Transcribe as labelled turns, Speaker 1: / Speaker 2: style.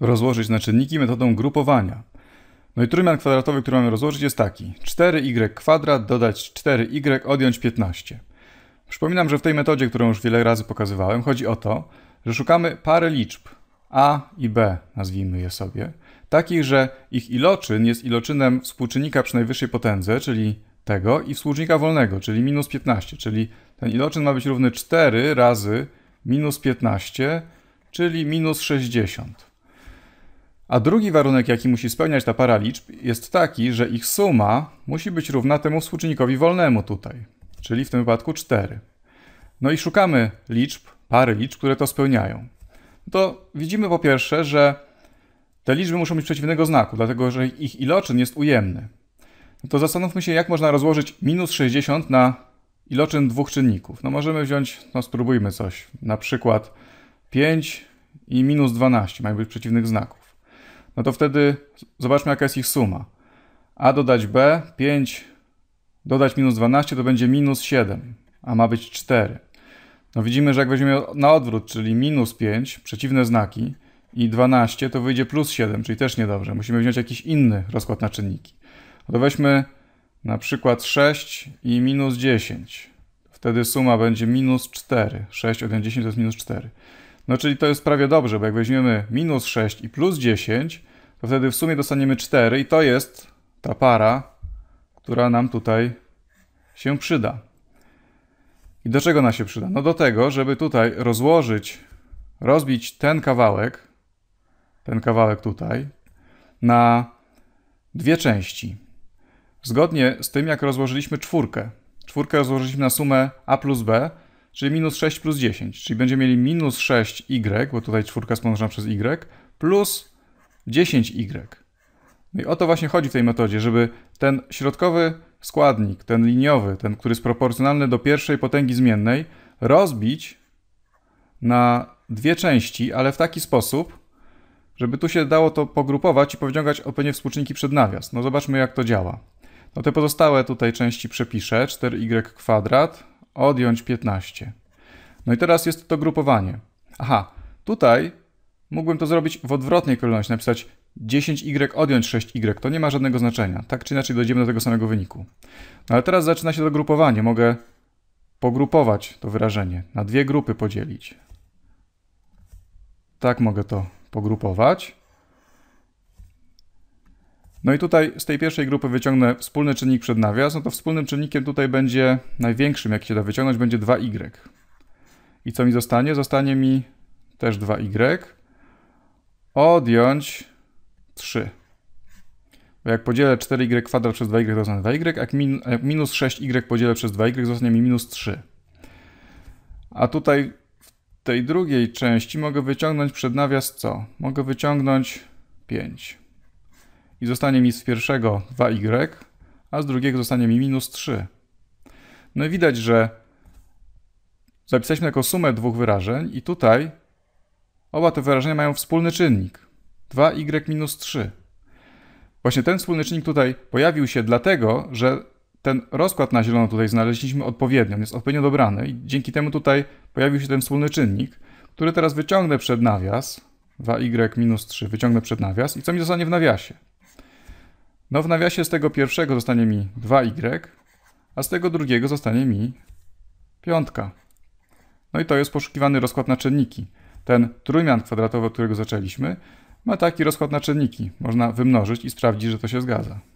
Speaker 1: rozłożyć na czynniki metodą grupowania. No i trójmian kwadratowy, który mamy rozłożyć jest taki. 4y y kwadrat dodać 4y y, odjąć 15. Przypominam, że w tej metodzie, którą już wiele razy pokazywałem, chodzi o to, że szukamy parę liczb a i b, nazwijmy je sobie, takich, że ich iloczyn jest iloczynem współczynnika przy najwyższej potędze, czyli tego, i współczynnika wolnego, czyli minus 15, czyli ten iloczyn ma być równy 4 razy minus 15, czyli minus 60. A drugi warunek, jaki musi spełniać ta para liczb, jest taki, że ich suma musi być równa temu współczynnikowi wolnemu tutaj, czyli w tym wypadku 4. No i szukamy liczb, pary liczb, które to spełniają. To widzimy po pierwsze, że te liczby muszą mieć przeciwnego znaku, dlatego że ich iloczyn jest ujemny. No to zastanówmy się, jak można rozłożyć minus 60 na iloczyn dwóch czynników. No możemy wziąć, no spróbujmy coś, na przykład 5 i minus 12, mają być przeciwnych znaków no to wtedy zobaczmy jaka jest ich suma. A dodać B, 5 dodać minus 12 to będzie minus 7, a ma być 4. No widzimy, że jak weźmiemy na odwrót, czyli minus 5, przeciwne znaki i 12, to wyjdzie plus 7, czyli też niedobrze. Musimy wziąć jakiś inny rozkład na czynniki. No to weźmy na przykład 6 i minus 10. Wtedy suma będzie minus 4. 6 od 10 to jest minus 4. No czyli to jest prawie dobrze, bo jak weźmiemy minus 6 i plus 10, to wtedy w sumie dostaniemy 4 i to jest ta para, która nam tutaj się przyda. I do czego ona się przyda? No do tego, żeby tutaj rozłożyć, rozbić ten kawałek, ten kawałek tutaj, na dwie części. Zgodnie z tym, jak rozłożyliśmy czwórkę. Czwórkę rozłożyliśmy na sumę a plus b, czyli minus 6 plus 10, czyli będziemy mieli minus 6y, bo tutaj czwórka pomnożona przez y, plus 10y. No i o to właśnie chodzi w tej metodzie, żeby ten środkowy składnik, ten liniowy, ten, który jest proporcjonalny do pierwszej potęgi zmiennej, rozbić na dwie części, ale w taki sposób, żeby tu się dało to pogrupować i powyciągać odpowiednie współczynniki przed nawias. No zobaczmy, jak to działa. No te pozostałe tutaj części przepiszę. 4y y kwadrat odjąć 15. No i teraz jest to grupowanie. Aha, tutaj mógłbym to zrobić w odwrotnej kolejności, napisać 10y odjąć 6y, to nie ma żadnego znaczenia. Tak czy inaczej dojdziemy do tego samego wyniku. No ale teraz zaczyna się to grupowanie. Mogę pogrupować to wyrażenie, na dwie grupy podzielić. Tak mogę to pogrupować. No i tutaj z tej pierwszej grupy wyciągnę wspólny czynnik przed nawias, no to wspólnym czynnikiem tutaj będzie największym, jak się da wyciągnąć, będzie 2y. I co mi zostanie? Zostanie mi też 2y odjąć 3. Bo jak podzielę 4y y kwadrat przez 2y, to zostanie 2y, jak e, minus 6y podzielę przez 2y, zostanie mi minus 3. A tutaj w tej drugiej części mogę wyciągnąć przed nawias co? Mogę wyciągnąć 5 i zostanie mi z pierwszego 2y, a z drugiego zostanie mi minus 3. No i widać, że zapisaliśmy jako sumę dwóch wyrażeń i tutaj oba te wyrażenia mają wspólny czynnik. 2y minus 3. Właśnie ten wspólny czynnik tutaj pojawił się dlatego, że ten rozkład na zielono tutaj znaleźliśmy odpowiednio, jest odpowiednio dobrany i dzięki temu tutaj pojawił się ten wspólny czynnik, który teraz wyciągnę przed nawias, 2y minus 3 wyciągnę przed nawias i co mi zostanie w nawiasie? No w nawiasie z tego pierwszego zostanie mi 2y, a z tego drugiego zostanie mi piątka. No i to jest poszukiwany rozkład na czynniki. Ten trójmian kwadratowy, od którego zaczęliśmy, ma taki rozkład na czynniki. Można wymnożyć i sprawdzić, że to się zgadza.